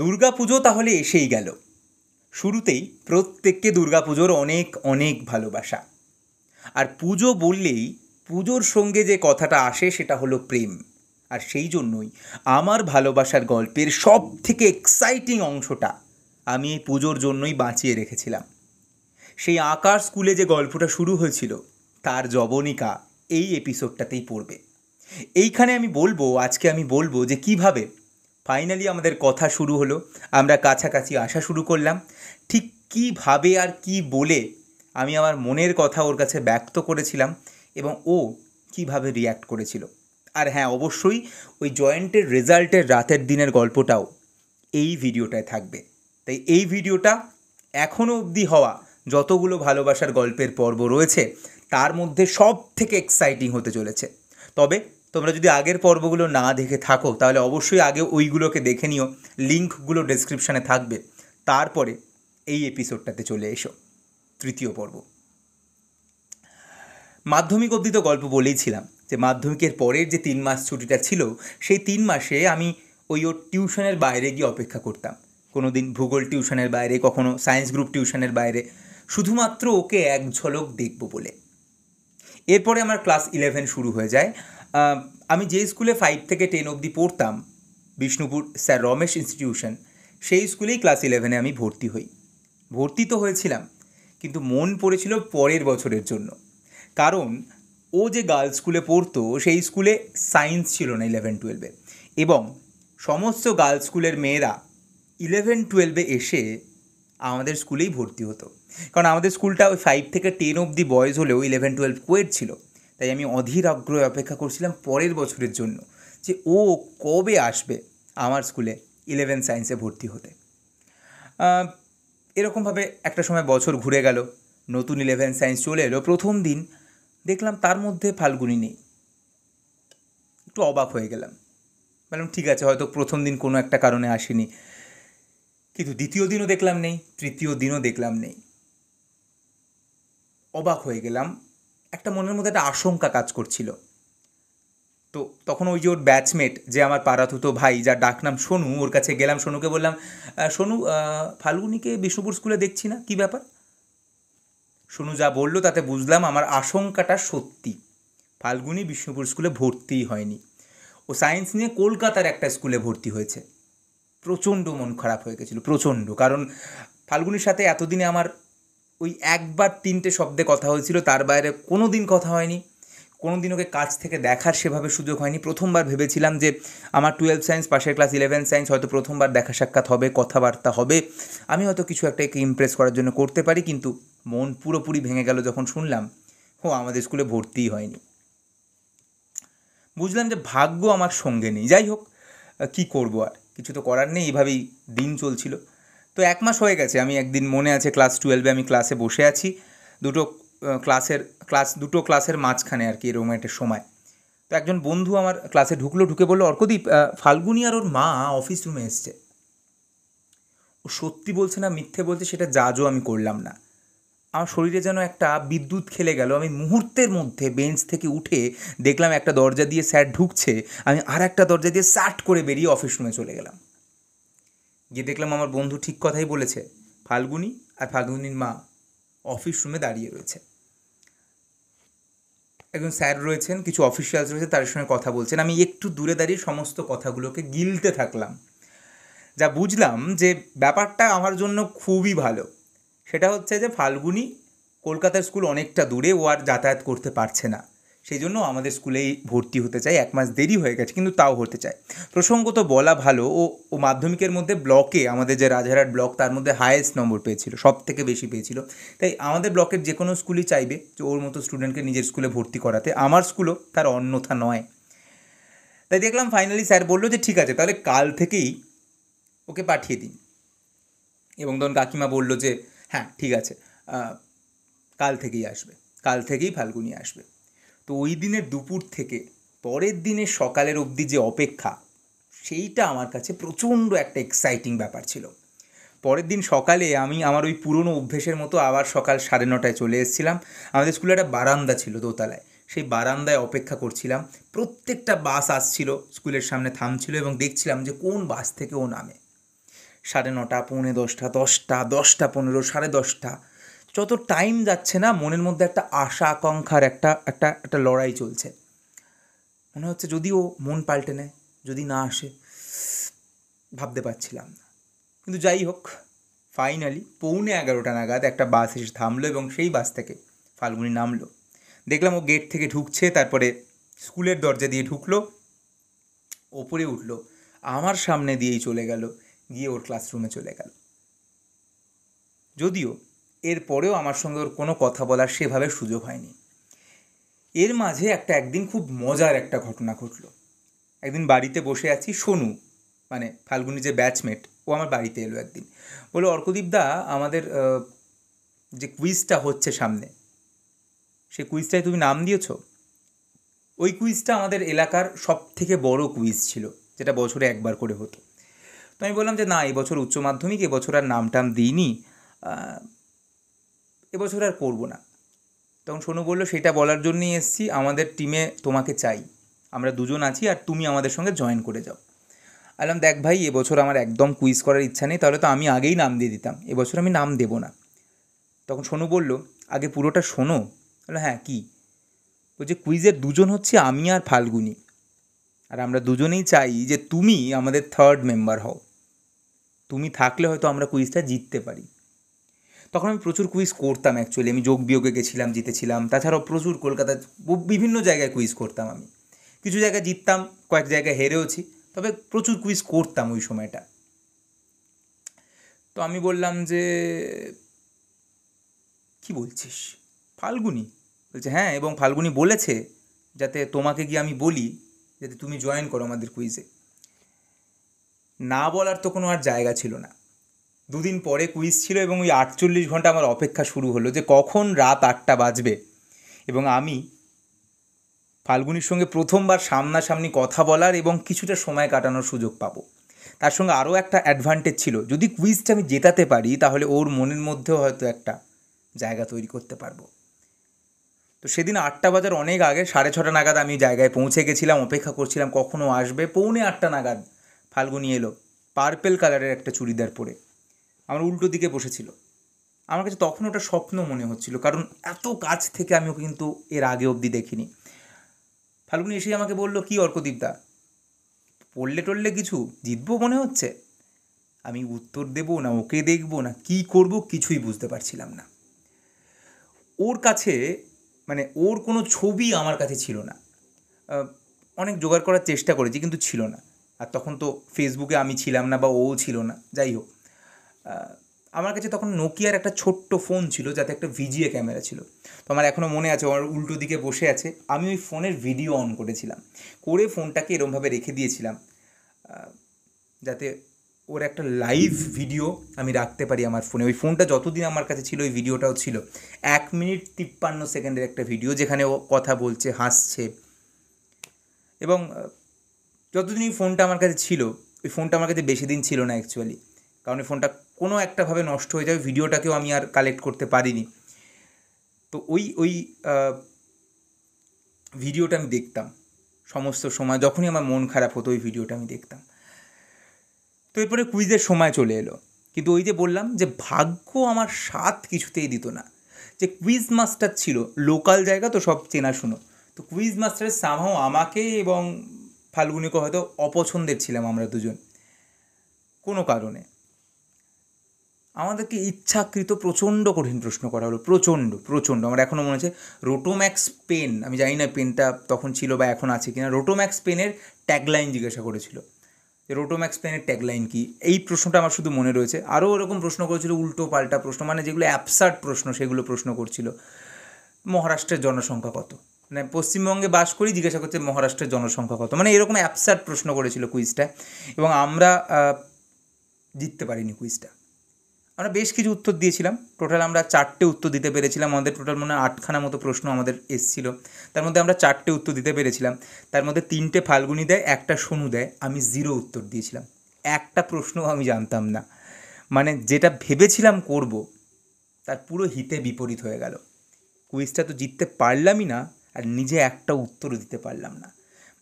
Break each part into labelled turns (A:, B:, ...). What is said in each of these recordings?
A: দুর্গাপুজো তাহলে এসেই গেল শুরুতেই প্রত্যেককে দুর্গাপুজোর অনেক অনেক ভালোবাসা আর পুজো বললেই পুজোর সঙ্গে যে কথাটা আসে সেটা হলো প্রেম আর সেই জন্যই আমার ভালোবাসার গল্পের সব থেকে এক্সাইটিং অংশটা আমি এই পুজোর জন্যই বাঁচিয়ে রেখেছিলাম সেই আকার স্কুলে যে গল্পটা শুরু হয়েছিল তার জবনিকা এই এপিসোডটাতেই পড়বে এইখানে আমি বলবো আজকে আমি বলবো যে কিভাবে ফাইনালি আমাদের কথা শুরু হলো আমরা কাছাকাছি আসা শুরু করলাম ঠিক কীভাবে আর কি বলে আমি আমার মনের কথা ওর কাছে ব্যক্ত করেছিলাম এবং ও কিভাবে রিয়্যাক্ট করেছিল আর হ্যাঁ অবশ্যই ওই জয়েন্টের রেজাল্টের রাতের দিনের গল্পটাও এই ভিডিওটায় থাকবে তাই এই ভিডিওটা এখনও অবধি হওয়া যতগুলো ভালোবাসার গল্পের পর্ব রয়েছে তার মধ্যে সব থেকে এক্সাইটিং হতে চলেছে তবে তোমরা যদি আগের পর্বগুলো না দেখে থাকো তাহলে অবশ্যই আগে ওইগুলোকে দেখে নিও লিঙ্কগুলো ডেসক্রিপশানে থাকবে তারপরে এই এপিসোডটাতে চলে এসো তৃতীয় পর্ব মাধ্যমিক অবধি তো গল্প বলেইছিলাম যে মাধ্যমিকের পরের যে তিন মাস ছুটিটা ছিল সেই তিন মাসে আমি ওই ওর টিউশনের বাইরে গিয়ে অপেক্ষা করতাম কোনো দিন ভূগোল টিউশনের বাইরে কখনো সায়েন্স গ্রুপ টিউশনের বাইরে শুধুমাত্র ওকে এক ঝলক দেখব বলে এরপরে আমার ক্লাস ইলেভেন শুরু হয়ে যায় আমি যে স্কুলে ফাইভ থেকে টেন অবধি পড়তাম বিষ্ণুপুর স্যার রমেশ ইনস্টিটিউশন সেই স্কুলেই ক্লাস ইলেভেনে আমি ভর্তি হই ভর্তি তো হয়েছিলাম কিন্তু মন পড়েছিল পরের বছরের জন্য কারণ ও যে গার্লস স্কুলে পড়তো সেই স্কুলে সায়েন্স ছিল না ইলেভেন টুয়েলভে এবং সমস্ত গার্লস স্কুলের মেয়েরা ইলেভেন টুয়েলভে এসে আমাদের স্কুলেই ভর্তি হতো কারণ আমাদের স্কুলটা ওই ফাইভ থেকে টেন অবধি বয়েজ হলেও ইলেভেন টুয়েলভ কোয়েট ছিল তাই আমি অধীর আগ্রহে অপেক্ষা করছিলাম পরের বছরের জন্য যে ও কবে আসবে আমার স্কুলে ইলেভেন সায়েন্সে ভর্তি হতে এরকমভাবে একটা সময় বছর ঘুরে গেল নতুন ইলেভেন সায়েন্স চলে এলো প্রথম দিন দেখলাম তার মধ্যে ফাল্গুনি নেই একটু অবাক হয়ে গেলাম বললাম ঠিক আছে হয়তো প্রথম দিন কোনো একটা কারণে আসেনি কিন্তু দ্বিতীয় দিনও দেখলাম নেই তৃতীয় দিনও দেখলাম নেই অবাক হয়ে গেলাম একটা মনের মধ্যে একটা আশঙ্কা কাজ করছিল তো তখন ওই যে ওর ব্যাচমেট যে আমার পাড়াতুতো ভাই যার ডাকনাম সোনু ওর কাছে গেলাম সোনুকে বললাম সোনু ফাল্গুনিকে বিষ্ণুপুর স্কুলে দেখছি না কী ব্যাপার সোনু যা বললো তাতে বুঝলাম আমার আশঙ্কাটা সত্যি ফাল্গুনি বিষ্ণুপুর স্কুলে ভর্তিই হয়নি ও সায়েন্স নিয়ে কলকাতার একটা স্কুলে ভর্তি হয়েছে প্রচণ্ড মন খারাপ হয়ে গেছিলো প্রচণ্ড কারণ ফাল্গুনির সাথে এতদিনে আমার ওই একবার তিনটে শব্দে কথা হয়েছিল তার বাইরে কোনো দিন কথা হয়নি কোনো দিন ওকে কাছ থেকে দেখার সেভাবে সুযোগ হয়নি প্রথমবার ভেবেছিলাম যে আমার টুয়েলভ সায়েন্স পাশের ক্লাস ইলেভেন সায়েন্স হয়তো প্রথমবার দেখা সাক্ষাৎ হবে কথাবার্তা হবে আমি হয়তো কিছু একটা একে ইমপ্রেস করার জন্য করতে পারি কিন্তু মন পুরোপুরি ভেঙে গেল যখন শুনলাম ও আমাদের স্কুলে ভর্তিই হয়নি বুঝলাম যে ভাগ্য আমার সঙ্গে নেই যাই হোক কি করবো আর কিছু তো করার নেই এইভাবেই দিন চলছিল তো এক মাস হয়ে গেছে আমি একদিন মনে আছে ক্লাস টুয়েলভে আমি ক্লাসে বসে আছি দুটো ক্লাসের ক্লাস দুটো ক্লাসের মাঝখানে আর কি এরকম একটা সময় তো একজন বন্ধু আমার ক্লাসে ঢুকলো ঢুকে বললো অর্কদীপ ফাল্গুনি আর ওর মা অফিস রুমে এসছে ও সত্যি বলছে না মিথ্যে বলছে সেটা জাজও আমি করলাম না আমার শরীরে যেন একটা বিদ্যুৎ খেলে গেল আমি মুহূর্তের মধ্যে বেঞ্চ থেকে উঠে দেখলাম একটা দরজা দিয়ে স্যার ঢুকছে আমি আর একটা দরজা দিয়ে স্যাট করে বেরিয়ে অফিস রুমে চলে গেলাম গিয়ে দেখলাম আমার বন্ধু ঠিক কথাই বলেছে ফাল্গুনি আর ফাল্গুনির মা অফিস রুমে দাঁড়িয়ে রয়েছে একজন স্যার রয়েছেন কিছু অফিসিয়ালস রয়েছে তাদের সঙ্গে কথা বলছেন আমি একটু দূরে দাঁড়িয়ে সমস্ত কথাগুলোকে গিলতে থাকলাম যা বুঝলাম যে ব্যাপারটা আমার জন্য খুবই ভালো সেটা হচ্ছে যে ফাল্গুনি কলকাতার স্কুল অনেকটা দূরে ও আর যাতায়াত করতে পারছে না সেই জন্য আমাদের স্কুলেই ভর্তি হতে চায় এক মাস দেরি হয়ে গেছে কিন্তু তাও হতে চায় প্রসঙ্গত বলা ভালো ও ও মাধ্যমিকের মধ্যে ব্লকে আমাদের যে রাজারহাট ব্লক তার মধ্যে হায়েস্ট নম্বর পেয়েছিল সব থেকে বেশি পেয়েছিল তাই আমাদের ব্লকের যে কোনো স্কুলই চাইবে যে ওর মতো স্টুডেন্টকে নিজের স্কুলে ভর্তি করাতে আমার স্কুলও তার অন্যথা নয় তাই দেখলাম ফাইনালি স্যার বললো যে ঠিক আছে তাহলে কাল থেকেই ওকে পাঠিয়ে দিন এবং তখন কাকিমা বলল যে হ্যাঁ ঠিক আছে কাল থেকেই আসবে কাল থেকেই ফাল্গুনি আসবে তো ওই দিনের দুপুর থেকে পরের দিনে সকালের অবধি যে অপেক্ষা সেইটা আমার কাছে প্রচণ্ড একটা এক্সাইটিং ব্যাপার ছিল পরের দিন সকালে আমি আমার ওই পুরনো অভ্যেসের মতো আবার সকাল সাড়ে নটায় চলে এসেছিলাম আমাদের স্কুলে একটা বারান্দা ছিল দোতলায় সেই বারান্দায় অপেক্ষা করছিলাম প্রত্যেকটা বাস আসছিল স্কুলের সামনে থামছিল এবং দেখছিলাম যে কোন বাস থেকে ও নামে সাড়ে নটা পৌনে দশটা দশটা দশটা পনেরো সাড়ে দশটা যত টাইম যাচ্ছে না মনের মধ্যে একটা আশা আকাঙ্ক্ষার একটা একটা একটা লড়াই চলছে মনে হচ্ছে যদি ও মন পাল্টে নেয় যদি না আসে ভাবতে পারছিলাম না কিন্তু যাই হোক ফাইনালি পৌনে এগারোটা নাগাদ একটা বাস এসে থামলো এবং সেই বাস থেকে ফাল্গুনি নামলো দেখলাম ও গেট থেকে ঢুকছে তারপরে স্কুলের দরজা দিয়ে ঢুকলো ওপরে উঠলো আমার সামনে দিয়েই চলে গেল গিয়ে ওর ক্লাসরুমে চলে গেল যদিও এরপরেও আমার সঙ্গে ওর কোনো কথা বলার সেভাবে সুযোগ হয়নি এর মাঝে একটা একদিন খুব মজার একটা ঘটনা ঘটল একদিন বাড়িতে বসে আছি সোনু মানে ফাল্গুনি যে ব্যাচমেট ও আমার বাড়িতে এলো একদিন বলে অর্কদীপদা আমাদের যে কুইজটা হচ্ছে সামনে সেই কুইজটায় তুমি নাম দিয়েছো ওই কুইজটা আমাদের এলাকার সব থেকে বড় কুইজ ছিল যেটা বছরে একবার করে হতো তো আমি বললাম যে না এবছর উচ্চ মাধ্যমিক এবছর আর নাম টাম দিইনি এবছর আর করবো না তখন সোনু বললো সেটা বলার জন্যই এসছি আমাদের টিমে তোমাকে চাই আমরা দুজন আছি আর তুমি আমাদের সঙ্গে জয়েন করে যাও আলাম দেখ ভাই এবছর আমার একদম কুইজ করার ইচ্ছা নেই তাহলে তো আমি আগেই নাম দিয়ে দিতাম এবছর আমি নাম দেবো না তখন সোনু বলল আগে পুরোটা শোনো বললো হ্যাঁ কী বলছে কুইজের দুজন হচ্ছে আমি আর ফাল্গুনি আর আমরা দুজনেই চাই যে তুমি আমাদের থার্ড মেম্বার হও তুমি থাকলে হয়তো আমরা কুইজটা জিততে পারি তখন আমি প্রচুর কুইজ করতাম অ্যাকচুয়ালি আমি যোগ বিয়োগে গেছিলাম জিতেছিলাম তাছাড়াও প্রচুর কলকাতার বিভিন্ন জায়গায় কুইজ করতাম আমি কিছু জায়গায় জিততাম কয়েক জায়গায় হেরেওছি তবে প্রচুর কুইজ করতাম ওই সময়টা তো আমি বললাম যে কি বলছিস ফাল্গুনি বলছে হ্যাঁ এবং ফাল্গুনি বলেছে যাতে তোমাকে গিয়ে আমি বলি যাতে তুমি জয়েন করো আমাদের কুইজে না বলার তো কোনো আর জায়গা ছিল না দুদিন পরে কুইজ ছিল এবং ওই আটচল্লিশ ঘন্টা আমার অপেক্ষা শুরু হলো যে কখন রাত আটটা বাজবে এবং আমি ফাল্গুনির সঙ্গে প্রথমবার সামনাসামনি কথা বলার এবং কিছুটা সময় কাটানোর সুযোগ পাবো তার সঙ্গে আরও একটা অ্যাডভান্টেজ ছিল যদি কুইজটা আমি জেতাতে পারি তাহলে ওর মনের মধ্যেও হয়তো একটা জায়গা তৈরি করতে পারবো তো সেদিন আটটা বাজার অনেক আগে সাড়ে ছটা নাগাদ আমি জায়গায় পৌঁছে গেছিলাম অপেক্ষা করছিলাম কখনও আসবে পৌনে আটটা নাগাদ ফাল্গুনি এলো পার্পেল কালারের একটা চুড়িদার পরে আমার উল্টো দিকে বসেছিল আমার কাছে তখন ওটা স্বপ্ন মনে হচ্ছিল কারণ এত কাছ থেকে আমি ওকে কিন্তু এর আগে অবধি দেখিনি ফাল্গুনি এসেই আমাকে বললো কি অর্কদীপদা পড়লে টললে কিছু জিতবো মনে হচ্ছে আমি উত্তর দেব না ওকে দেখব না কি করব কিছুই বুঝতে পারছিলাম না ওর কাছে মানে ওর কোনো ছবি আমার কাছে ছিল না অনেক জোগাড় করার চেষ্টা করেছি কিন্তু ছিল না আর তখন তো ফেসবুকে আমি ছিলাম না বা ও ছিল না যাই হোক আমার কাছে তখন নোকিয়ার একটা ছোট্ট ফোন ছিল যাতে একটা ভিজিএ ক্যামেরা ছিল তো আমার এখনও মনে আছে আমার উল্টো দিকে বসে আছে আমি ওই ফোনের ভিডিও অন করেছিলাম করে ফোনটাকে এরমভাবে রেখে দিয়েছিলাম যাতে ওর একটা লাইভ ভিডিও আমি রাখতে পারি আমার ফোনে ওই ফোনটা যতদিন আমার কাছে ছিল ওই ভিডিওটাও ছিল এক মিনিট তিপ্পান্ন সেকেন্ডের একটা ভিডিও যেখানে ও কথা বলছে হাসছে এবং যতদিন ওই ফোনটা আমার কাছে ছিল ওই ফোনটা আমার কাছে বেশি দিন ছিল না অ্যাকচুয়ালি কারণ ওই ফোনটা কোনো একটাভাবে নষ্ট হয়ে যাবে ভিডিওটাকেও আমি আর কালেক্ট করতে পারিনি তো ওই ওই ভিডিওটা আমি দেখতাম সমস্ত সময় যখনই আমার মন খারাপ হতো ওই ভিডিওটা আমি দেখতাম তো এরপরে কুইজের সময় চলে এলো কিন্তু ওই যে বললাম যে ভাগ্য আমার সাথ কিছুতেই দিত না যে কুইজ মাস্টার ছিল লোকাল জায়গা তো সব চেনা শুনো তো কুইজ মাস্টারের সামহাও আমাকে এবং ফাল্গুনিকে হয়তো অপছন্দের ছিলাম আমরা দুজন কোনো কারণে আমাদেরকে ইচ্ছাকৃত প্রচণ্ড কঠিন প্রশ্ন করা হলো প্রচণ্ড প্রচণ্ড আমার এখনও মনে হচ্ছে রোটোম্যাক্স পেন আমি জানি না পেনটা তখন ছিল বা এখন আছে কিনা রোটোম্যাক্স পেনের ট্যাগলাইন জিজ্ঞাসা করেছিল যে রোটোম্যাক্স পেনের ট্যাগলাইন কী এই প্রশ্নটা আমার শুধু মনে রয়েছে আরও এরকম প্রশ্ন করেছিল উল্টো পাল্টা প্রশ্ন মানে যেগুলো অ্যাপসার্ট প্রশ্ন সেগুলো প্রশ্ন করছিল মহারাষ্ট্রের জনসংখ্যা কত মানে পশ্চিমবঙ্গে বাস করি জিজ্ঞাসা করছে মহারাষ্ট্রের জনসংখ্যা কত মানে এরকম অ্যাপসার্ট প্রশ্ন করেছিল কুইজটা এবং আমরা জিততে পারিনি কুইজটা আমরা বেশ কিছু উত্তর দিয়েছিলাম টোটাল আমরা চারটে উত্তর দিতে পেরেছিলাম আমাদের টোটাল মনে হয় আটখানা মতো প্রশ্ন আমাদের এসেছিল তার মধ্যে আমরা চারটে উত্তর দিতে পেরেছিলাম তার মধ্যে তিনটে ফাল্গুনি দেয় একটা সোনু দেয় আমি জিরো উত্তর দিয়েছিলাম একটা প্রশ্ন আমি জানতাম না মানে যেটা ভেবেছিলাম করব তার পুরো হিতে বিপরীত হয়ে গেল কুইজটা তো জিততে পারলামই না আর নিজে একটা উত্তর দিতে পারলাম না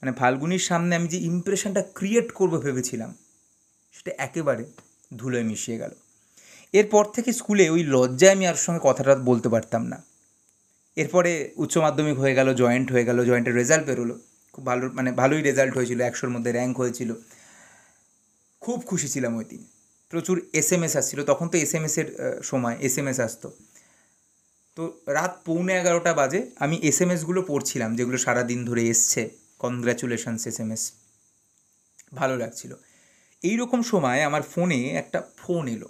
A: মানে ফাল্গুনির সামনে আমি যে ইমপ্রেশনটা ক্রিয়েট করব ভেবেছিলাম সেটা একেবারে ধুলোয় মিশিয়ে গেল এরপর থেকে স্কুলে ওই লজ্জায় আমি আর সঙ্গে কথাটা বলতে পারতাম না এরপরে উচ্চ মাধ্যমিক হয়ে গেল জয়েন্ট হয়ে গেল জয়েন্টের রেজাল্ট বেরোলো খুব ভালো মানে ভালোই রেজাল্ট হয়েছিল একশোর মধ্যে র্যাঙ্ক হয়েছিল খুব খুশি ছিলাম ওই দিন প্রচুর এস এম এস আসছিলো তখন তো এস এম এসের সময় এস এম এস আসতো তো রাত পৌনে এগারোটা বাজে আমি এস এম এসগুলো পড়ছিলাম যেগুলো সারা দিন ধরে এসছে কনগ্র্যাচুলেশনস এস এম এস ভালো লাগছিল এইরকম সময় আমার ফোনে একটা ফোন এলো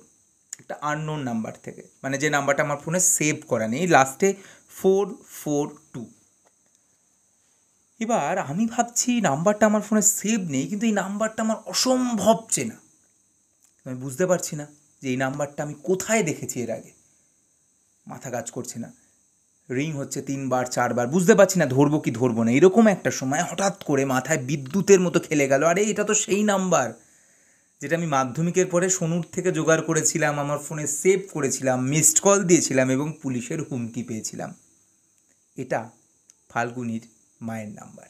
A: একটা আননোন নাম্বার থেকে মানে যে নাম্বারটা আমার ফোনে সেভ করা নেই লাস্টে ফোর ফোর টু এবার আমি ভাবছি নাম্বারটা আমার ফোনে সেভ নেই কিন্তু এই নাম্বারটা আমার অসম্ভব চেনা আমি বুঝতে পারছি না যে এই নাম্বারটা আমি কোথায় দেখেছি এর আগে মাথা কাজ করছে না রিং হচ্ছে তিনবার চারবার বুঝতে পারছি না ধরবো কি ধরবো না এরকম একটা সময় হঠাৎ করে মাথায় বিদ্যুতের মতো খেলে গেল আরে এটা তো সেই নাম্বার যেটা আমি মাধ্যমিকের পরে সোনুর থেকে জোগাড় করেছিলাম আমার ফোনে সেভ করেছিলাম মিসড কল দিয়েছিলাম এবং পুলিশের হুমকি পেয়েছিলাম এটা ফাল্গুনির মায়ের নাম্বার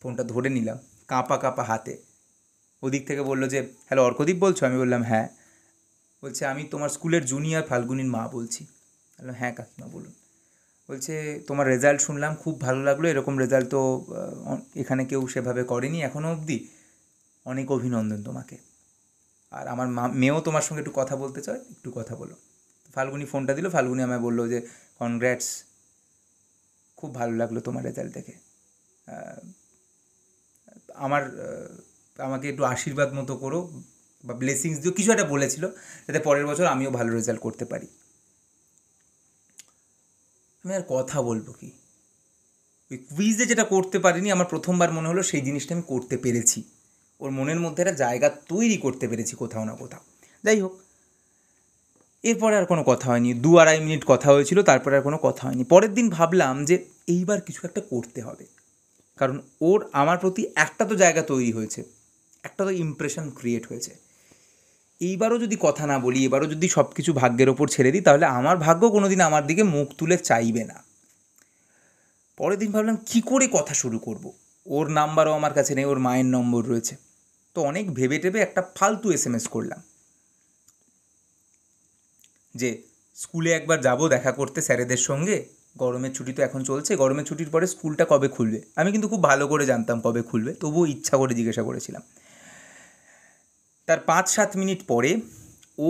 A: ফোনটা ধরে নিলাম কাঁপা কাঁপা হাতে ওদিক থেকে বললো যে হ্যালো অর্কদীপ বলছো আমি বললাম হ্যাঁ বলছে আমি তোমার স্কুলের জুনিয়র ফাল্গুনির মা বলছি বললাম হ্যাঁ কাকিমা বলুন বলছে তোমার রেজাল্ট শুনলাম খুব ভালো লাগলো এরকম রেজাল্ট তো এখানে কেউ সেভাবে করেনি এখনও অবধি অনেক অভিনন্দন তোমাকে আর আমার মা মেয়েও তোমার সঙ্গে একটু কথা বলতে চায় একটু কথা বলো ফাল্গুনি ফোনটা দিল ফাল্গুনি আমায় বললো যে কনগ্র্যাটস খুব ভালো লাগলো তোমার রেজাল্ট দেখে আমার আমাকে একটু আশীর্বাদ মতো করো বা ব্লেসিংস দিও কিছু একটা বলেছিল যাতে পরের বছর আমিও ভালো রেজাল্ট করতে পারি আমি আর কথা বলবো কি ওই কুইজে যেটা করতে পারিনি আমার প্রথমবার মনে হলো সেই জিনিসটা আমি করতে পেরেছি ওর মনের মধ্যে একটা জায়গা তৈরি করতে পেরেছি কোথাও না কোথাও যাই হোক এরপরে আর কোনো কথা হয়নি দু আড়াই মিনিট কথা হয়েছিল তারপরে আর কোনো কথা হয়নি পরের দিন ভাবলাম যে এইবার কিছু একটা করতে হবে কারণ ওর আমার প্রতি একটা তো জায়গা তৈরি হয়েছে একটা তো ইমপ্রেশন ক্রিয়েট হয়েছে এইবারও যদি কথা না বলি এবারও যদি সব কিছু ভাগ্যের ওপর ছেড়ে দিই তাহলে আমার ভাগ্য কোনো দিন আমার দিকে মুখ তুলে চাইবে না পরের দিন ভাবলাম কি করে কথা শুরু করব ওর নাম্বারও আমার কাছে নেই ওর মায়ের নম্বর রয়েছে তো অনেক ভেবে টেবে একটা ফালতু এস এম এস করলাম যে স্কুলে একবার যাব দেখা করতে স্যারেদের সঙ্গে গরমের ছুটি তো এখন চলছে গরমের ছুটির পরে স্কুলটা কবে খুলবে আমি কিন্তু খুব ভালো করে জানতাম কবে খুলবে তবুও ইচ্ছা করে জিজ্ঞাসা করেছিলাম তার পাঁচ সাত মিনিট পরে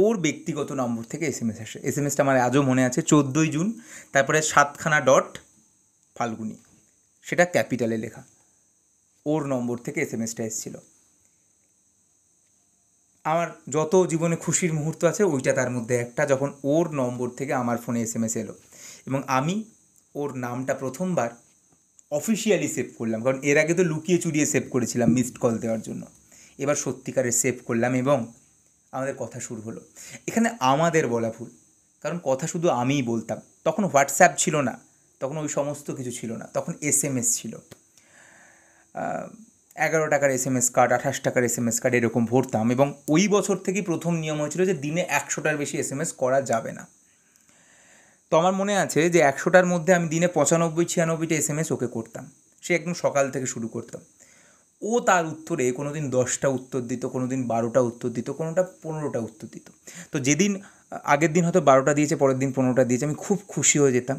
A: ওর ব্যক্তিগত নম্বর থেকে এস এম এস আসে এস এম এসটা আমার আজও মনে আছে চোদ্দোই জুন তারপরে সাতখানা ডট ফাল্গুনি সেটা ক্যাপিটালে লেখা ওর নম্বর থেকে এস এম এসটা এসেছিলো আমার যত জীবনে খুশির মুহূর্ত আছে ওইটা তার মধ্যে একটা যখন ওর নম্বর থেকে আমার ফোনে এস এম এস এলো এবং আমি ওর নামটা প্রথমবার অফিসিয়ালি সেভ করলাম কারণ এর আগে তো লুকিয়ে চুরিয়ে সেভ করেছিলাম মিসড কল দেওয়ার জন্য এবার সত্যিকারের সেভ করলাম এবং আমাদের কথা শুরু হলো এখানে আমাদের বলা ভুল কারণ কথা শুধু আমিই বলতাম তখন হোয়াটসঅ্যাপ ছিল না তখন ওই সমস্ত কিছু ছিল না তখন এস এম এস ছিল এগারো টাকার এস এম এস কার্ড আঠাশ টাকার এস এম এস কার্ড এরকম ভরতাম এবং ওই বছর থেকেই প্রথম নিয়ম হয়েছিল যে দিনে একশোটার বেশি এস এম এস করা যাবে না তো আমার মনে আছে যে একশোটার মধ্যে আমি দিনে পঁচানব্বই ছিয়ানব্বইটা এস এম এস ওকে করতাম সে একদম সকাল থেকে শুরু করতাম ও তার উত্তরে কোনো দিন দশটা উত্তর দিত কোনো দিন বারোটা উত্তর দিত কোনোটা পনেরোটা উত্তর দিত তো যেদিন আগের দিন হয়তো বারোটা দিয়েছে পরের দিন পনেরোটা দিয়েছে আমি খুব খুশি হয়ে যেতাম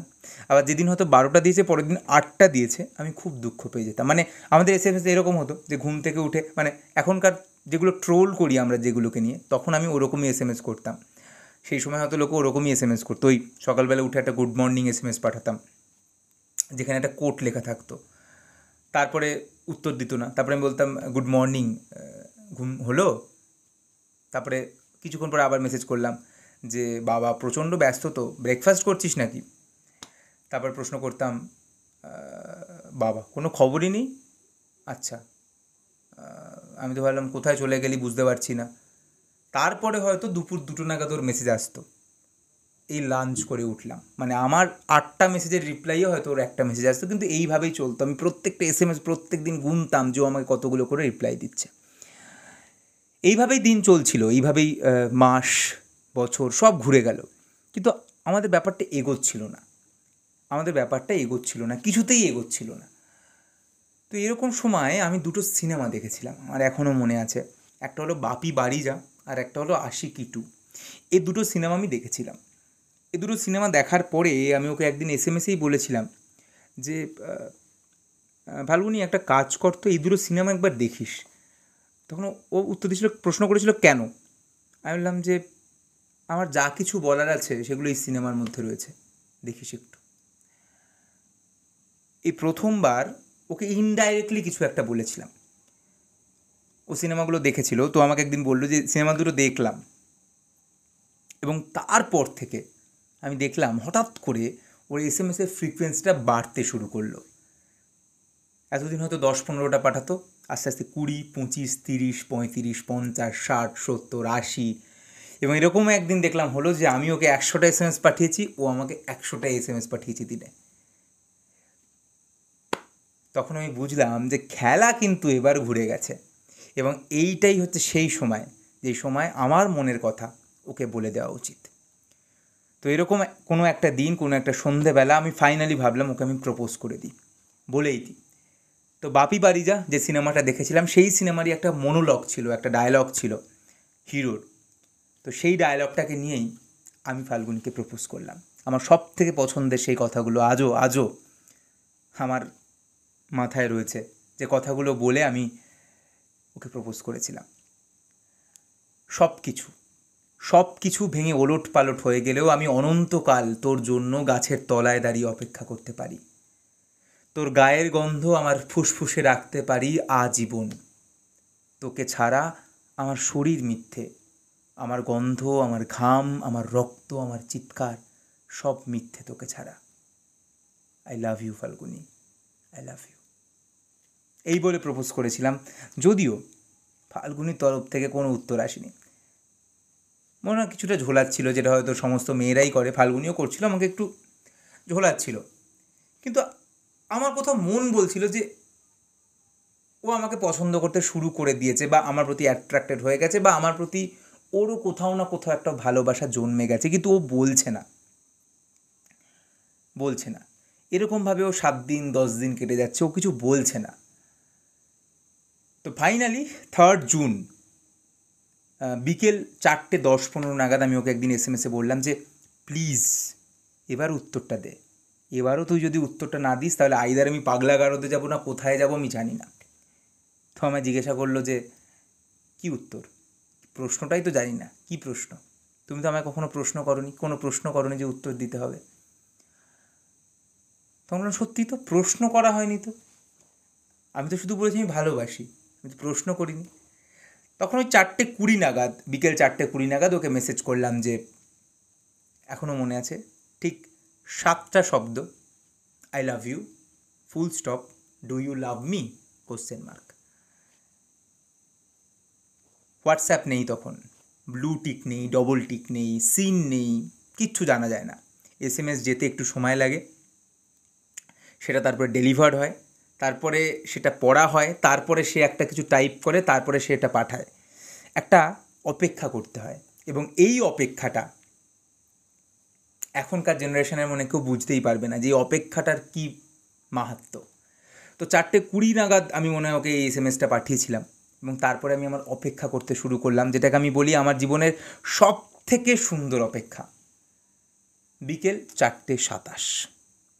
A: আবার যেদিন হয়তো বারোটা দিয়েছে পরের দিন আটটা দিয়েছে আমি খুব দুঃখ পেয়ে যেতাম মানে আমাদের এস এম এরকম হতো যে ঘুম থেকে উঠে মানে এখনকার যেগুলো ট্রোল করি আমরা যেগুলোকে নিয়ে তখন আমি ওরকমই এস এম এস করতাম সেই সময় হয়তো লোকে ওরকমই এস এম এস করতো ওই সকালবেলা উঠে একটা good morning S M S পাঠাতাম যেখানে একটা কোট লেখা থাকতো তারপরে উত্তর দিত না তারপরে আমি বলতাম গুড মর্নিং ঘুম হলো তারপরে কিছুক্ষণ পরে আবার মেসেজ করলাম যে বাবা প্রচণ্ড ব্যস্ত তো ব্রেকফাস্ট করছিস নাকি তারপর প্রশ্ন করতাম বাবা কোনো খবরই নেই আচ্ছা আমি তো ভাবলাম কোথায় চলে গেলি বুঝতে পারছি না তারপরে হয়তো দুপুর দুটো নাগাদ ওর মেসেজ আসতো এই লাঞ্চ করে উঠলাম মানে আমার আটটা মেসেজের রিপ্লাইও হয়তো ওর একটা মেসেজ আসতো কিন্তু এইভাবেই চলতো আমি প্রত্যেকটা এস এম এস প্রত্যেক দিন গুনতাম যে আমাকে কতগুলো করে রিপ্লাই দিচ্ছে এইভাবেই দিন চলছিল এইভাবেই মাস বছর সব ঘুরে গেল কিন্তু আমাদের ব্যাপারটা এগোচ্ছিল না আমাদের ব্যাপারটা এগোচ্ছিল না কিছুতেই এগোচ্ছিল না তো এরকম সময় আমি দুটো সিনেমা দেখেছিলাম আমার এখনও মনে আছে একটা হলো বাপি বাড়ি যা আর একটা হলো কি টু এ দুটো সিনেমা আমি দেখেছিলাম এ দুটো সিনেমা দেখার পরে আমি ওকে একদিন এস এম এসেই বলেছিলাম যে ভালগুনি একটা কাজ করতো এই দুটো সিনেমা একবার দেখিস তখন ও উত্তর দিয়েছিল প্রশ্ন করেছিল কেন আমি বললাম যে আমার যা কিছু বলার আছে সেগুলো এই সিনেমার মধ্যে রয়েছে দেখিস একটু এই প্রথমবার ওকে ইনডাইরেক্টলি কিছু একটা বলেছিলাম ও সিনেমাগুলো দেখেছিল তো আমাকে একদিন বললো যে সিনেমা দুটো দেখলাম এবং তারপর থেকে আমি দেখলাম হঠাৎ করে ওর এস এম এসের ফ্রিকুয়েন্সিটা বাড়তে শুরু করলো এতদিন হয়তো দশ পনেরোটা পাঠাতো আস্তে আস্তে কুড়ি পঁচিশ তিরিশ পঁয়ত্রিশ পঞ্চাশ ষাট সত্তর আশি এবং এরকম একদিন দেখলাম হলো যে আমি ওকে একশোটা এস এম এস পাঠিয়েছি ও আমাকে একশোটা এস এম এস পাঠিয়েছে দিনে তখন আমি বুঝলাম যে খেলা কিন্তু এবার ঘুরে গেছে এবং এইটাই হচ্ছে সেই সময় যে সময় আমার মনের কথা ওকে বলে দেওয়া উচিত তো এরকম কোনো একটা দিন কোনো একটা সন্ধেবেলা আমি ফাইনালি ভাবলাম ওকে আমি প্রপোজ করে দিই বলেই দিই তো বাপি বাড়িজা যে সিনেমাটা দেখেছিলাম সেই সিনেমারই একটা মনোলগ ছিল একটা ডায়লগ ছিল হিরোর তো সেই ডায়লগটাকে নিয়েই আমি ফাল্গুনিকে প্রপোজ করলাম আমার সব থেকে পছন্দের সেই কথাগুলো আজও আজও আমার মাথায় রয়েছে যে কথাগুলো বলে আমি ওকে প্রপোজ করেছিলাম সব কিছু সব কিছু ভেঙে ওলট পালট হয়ে গেলেও আমি অনন্তকাল তোর জন্য গাছের তলায় দাঁড়িয়ে অপেক্ষা করতে পারি তোর গায়ের গন্ধ আমার ফুসফুসে রাখতে পারি আজীবন তোকে ছাড়া আমার শরীর মিথ্যে আমার গন্ধ আমার ঘাম আমার রক্ত আমার চিৎকার সব মিথ্যে তোকে ছাড়া I love you Falguni I love you এই বলে প্রপোজ করেছিলাম যদিও ফাল্গুনির তরফ থেকে কোনো উত্তর আসেনি মনে হয় কিছুটা ঝোলাচ্ছিল যেটা হয়তো সমস্ত মেয়েরাই করে ফাল্গুনিও করছিল আমাকে একটু ঝোলাচ্ছিল কিন্তু আমার কোথাও মন বলছিল যে ও আমাকে পছন্দ করতে শুরু করে দিয়েছে বা আমার প্রতি অ্যাট্রাক্টেড হয়ে গেছে বা আমার প্রতি ওরও কোথাও না কোথাও একটা ভালোবাসা জন্মে গেছে কিন্তু ও বলছে না বলছে না এরকমভাবে ও সাত দিন দশ দিন কেটে যাচ্ছে ও কিছু বলছে না তো ফাইনালি থার্ড জুন বিকেল চারটে দশ পনেরো নাগাদ আমি ওকে একদিন এস এম এসে বললাম যে প্লিজ এবার উত্তরটা দে এবারও তুই যদি উত্তরটা না দিস তাহলে আইদার আমি পাগলা গাড়তে যাবো না কোথায় যাবো আমি জানি না তো আমায় জিজ্ঞাসা করলো যে কি উত্তর প্রশ্নটাই তো জানি না কি প্রশ্ন তুমি তো আমায় কখনো প্রশ্ন করনি কোনো প্রশ্ন করনি যে উত্তর দিতে হবে তখন সত্যি তো প্রশ্ন করা হয়নি তো আমি তো শুধু বলেছি আমি ভালোবাসি আমি তো প্রশ্ন করিনি তখন ওই চারটে কুড়ি নাগাদ বিকেল চারটে কুড়ি নাগাদ ওকে মেসেজ করলাম যে এখনও মনে আছে ঠিক সাতটা শব্দ I love you full stop do you love me question mark WhatsApp নেই তখন ব্লু টিক নেই ডবল টিক নেই সিন নেই কিচ্ছু জানা যায় না এস এম এস যেতে একটু সময় লাগে সেটা তারপরে ডেলিভার্ড হয় তারপরে সেটা পড়া হয় তারপরে সে একটা কিছু টাইপ করে তারপরে সে এটা পাঠায় একটা অপেক্ষা করতে হয় এবং এই অপেক্ষাটা এখনকার জেনারেশনের মনে কেউ বুঝতেই পারবে না যে অপেক্ষাটার কী মাহাত্ম তো চারটে কুড়ি নাগাদ আমি মনে হয় ওকে এই এস এম এসটা পাঠিয়েছিলাম এবং তারপরে আমি আমার অপেক্ষা করতে শুরু করলাম যেটাকে আমি বলি আমার জীবনের সব থেকে সুন্দর অপেক্ষা বিকেল চারটে সাতাশ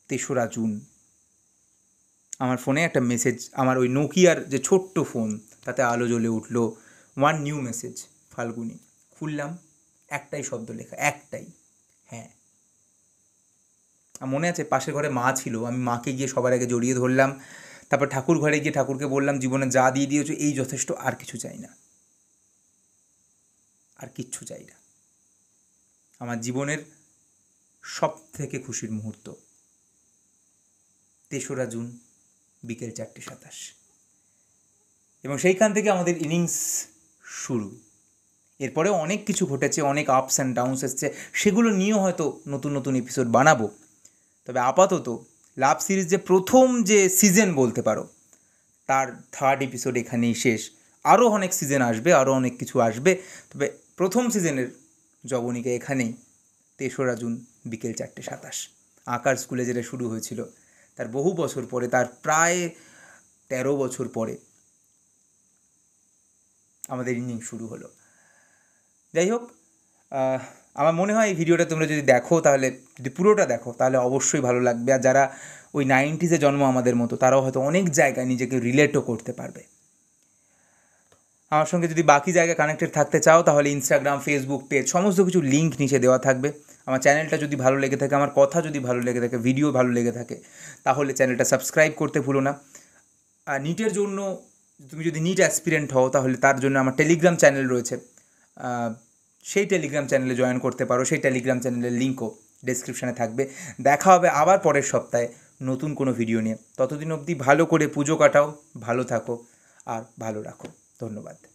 A: তেসরা জুন আমার ফোনে একটা মেসেজ আমার ওই নোকিয়ার যে ছোট্ট ফোন তাতে আলো জ্বলে উঠলো ওয়ান নিউ মেসেজ ফাল্গুনি খুললাম একটাই শব্দ লেখা একটাই হ্যাঁ মনে আছে পাশের ঘরে মা ছিল আমি মাকে গিয়ে সবার আগে জড়িয়ে ধরলাম তারপর ঠাকুর ঘরে গিয়ে ঠাকুরকে বললাম জীবনে যা দিয়ে দিয়েছো এই যথেষ্ট আর কিছু চাই না আর কিচ্ছু চাই না আমার জীবনের সব থেকে খুশির মুহূর্ত তেসরা জুন বিকেল চারটে সাতাশ এবং সেইখান থেকে আমাদের ইনিংস শুরু এরপরে অনেক কিছু ঘটেছে অনেক আপস অ্যান্ড ডাউনস এসছে সেগুলো নিয়েও হয়তো নতুন নতুন এপিসোড বানাবো তবে আপাতত লাভ সিরিজ যে প্রথম যে সিজন বলতে পারো তার থার্ড এপিসোড এখানেই শেষ আরও অনেক সিজন আসবে আরও অনেক কিছু আসবে তবে প্রথম সিজনের জবনিকা এখানেই তেসরা জুন বিকেল চারটে সাতাশ আকার স্কুলে যেটা শুরু হয়েছিল তার বহু বছর পরে তার প্রায় তেরো বছর পরে আমাদের ইনিং শুরু হলো যাই হোক আমার মনে হয় এই ভিডিওটা তোমরা যদি দেখো তাহলে যদি পুরোটা দেখো তাহলে অবশ্যই ভালো লাগবে আর যারা ওই নাইনটিসে জন্ম আমাদের মতো তারাও হয়তো অনেক জায়গায় নিজেকে রিলেটও করতে পারবে আমার সঙ্গে যদি বাকি জায়গায় কানেক্টেড থাকতে চাও তাহলে ইনস্টাগ্রাম ফেসবুক পেজ সমস্ত কিছু লিঙ্ক নিচে দেওয়া থাকবে আমার চ্যানেলটা যদি ভালো লেগে থাকে আমার কথা যদি ভালো লেগে থাকে ভিডিও ভালো লেগে থাকে তাহলে চ্যানেলটা সাবস্ক্রাইব করতে ভুলো না আর নিটের জন্য তুমি যদি নিট অ্যাসপিরেন্ট হও তাহলে তার জন্য আমার টেলিগ্রাম চ্যানেল রয়েছে সেই টেলিগ্রাম চ্যানেলে জয়েন করতে পারো সেই টেলিগ্রাম চ্যানেলের লিঙ্কও ডেসক্রিপশানে থাকবে দেখা হবে আবার পরের সপ্তাহে নতুন কোনো ভিডিও নিয়ে ততদিন অবধি ভালো করে পুজো কাটাও ভালো থাকো আর ভালো রাখো ধন্যবাদ